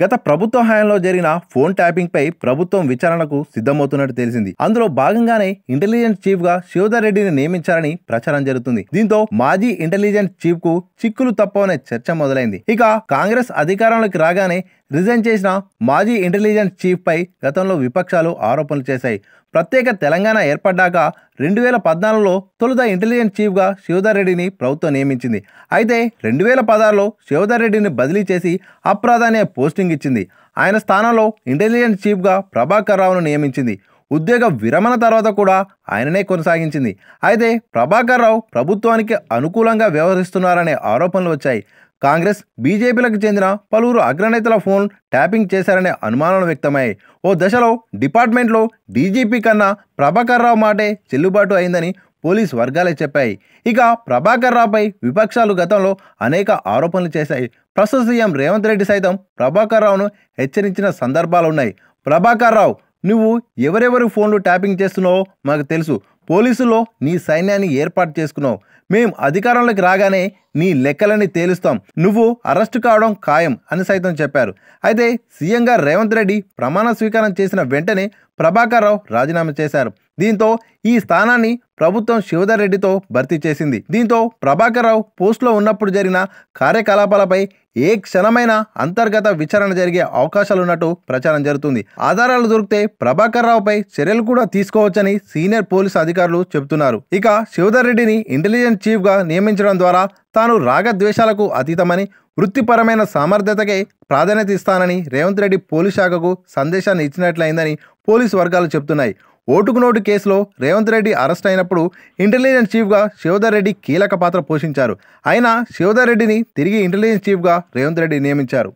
గత ప్రభుత్వ హయాంలో జరిగిన ఫోన్ ట్యాపింగ్ పై ప్రభుత్వం విచారణకు సిద్ధమవుతున్నట్టు తెలిసింది అందులో భాగంగానే ఇంటెలిజెన్స్ చీఫ్ గా శివధర్ రెడ్డిని నియమించారని ప్రచారం జరుగుతుంది దీంతో మాజీ ఇంటెలిజెన్స్ చీఫ్ కు చిక్కులు తప్పవనే చర్చ మొదలైంది ఇక కాంగ్రెస్ అధికారంలోకి రాగానే రిజైన్ చేసిన మాజీ ఇంటెలిజెన్స్ చీఫ్పై గతంలో విపక్షాలు ఆరోపణలు చేశాయి ప్రత్యేక తెలంగాణ ఏర్పడ్డాక రెండు వేల పద్నాలుగులో తొలుత ఇంటెలిజెన్స్ చీఫ్గా శివధర్ రెడ్డిని ప్రభుత్వం నియమించింది అయితే రెండు వేల పదహారులో శివధర్ రెడ్డిని బదిలీ చేసి అప్రాధాన్య పోస్టింగ్ ఇచ్చింది ఆయన స్థానంలో ఇంటెలిజెన్స్ చీఫ్గా ప్రభాకర్ రావును నియమించింది ఉద్యోగ విరమణ తర్వాత కూడా ఆయననే కొనసాగించింది అయితే ప్రభాకర్ రావు ప్రభుత్వానికి అనుకూలంగా వ్యవహరిస్తున్నారనే ఆరోపణలు వచ్చాయి కాంగ్రెస్ బీజేపీలకు చెందిన పలువురు అగ్రనేతల ఫోన్ ట్యాపింగ్ చేశారనే అనుమానాలు వ్యక్తమై ఓ దశలో డిపార్ట్మెంట్లో డీజీపీ కన్నా ప్రభాకర్ రావు మాటే చెల్లుబాటు అయిందని పోలీస్ వర్గాలే చెప్పాయి ఇక ప్రభాకర్ రావుపై విపక్షాలు గతంలో అనేక ఆరోపణలు చేశాయి ప్రస్తుత సీఎం రేవంత్ రెడ్డి సైతం ప్రభాకర్ రావును హెచ్చరించిన సందర్భాలున్నాయి ప్రభాకర్ రావు నువ్వు ఎవరెవరి ఫోన్లు ట్యాపింగ్ చేస్తున్నావో మాకు తెలుసు పోలీసులో నీ సైన్యాన్ని ఏర్పాటు చేసుకున్నావు మేం అధికారంలోకి రాగానే నీ లెక్కలని తేలుస్తాం నువ్వు అరెస్టు కావడం ఖాయం అని సైతం చెప్పారు అయితే సీఎంగా రేవంత్ రెడ్డి ప్రమాణ స్వీకారం చేసిన వెంటనే ప్రభాకర్ రావు రాజీనామా చేశారు దీంతో ఈ స్థానాన్ని ప్రభుత్వం శివధర్ రెడ్డితో భర్తీ చేసింది దీంతో ప్రభాకర్ రావు పోస్టులో ఉన్నప్పుడు జరిగిన కార్యకలాపాలపై ఏ క్షణమైన అంతర్గత విచారణ జరిగే అవకాశాలున్నట్టు ప్రచారం జరుగుతుంది ఆధారాలు దొరికితే ప్రభాకర్ రావుపై చర్యలు కూడా తీసుకోవచ్చని సీనియర్ పోలీసు అధికారులు చెబుతున్నారు ఇక శివధర్ రెడ్డిని ఇంటెలిజెన్స్ చీఫ్గా నియమించడం ద్వారా తాను రాగద్వేషాలకు అతీతమని వృత్తిపరమైన సామర్థ్యతకే ప్రాధాన్యత ఇస్తానని రేవంత్ రెడ్డి పోలీస్ శాఖకు సందేశాన్ని ఇచ్చినట్లయిందని పోలీసు వర్గాలు చెబుతున్నాయి ఓటుకు నోటు కేసులో రేవంత్ రెడ్డి అరెస్ట్ అయినప్పుడు ఇంటెలిజెన్స్ చీఫ్గా శివధర్ రెడ్డి కీలక పాత్ర పోషించారు అయినా శివధర్ రెడ్డిని తిరిగి ఇంటెలిజెన్స్ చీఫ్గా రేవంత్ రెడ్డి నియమించారు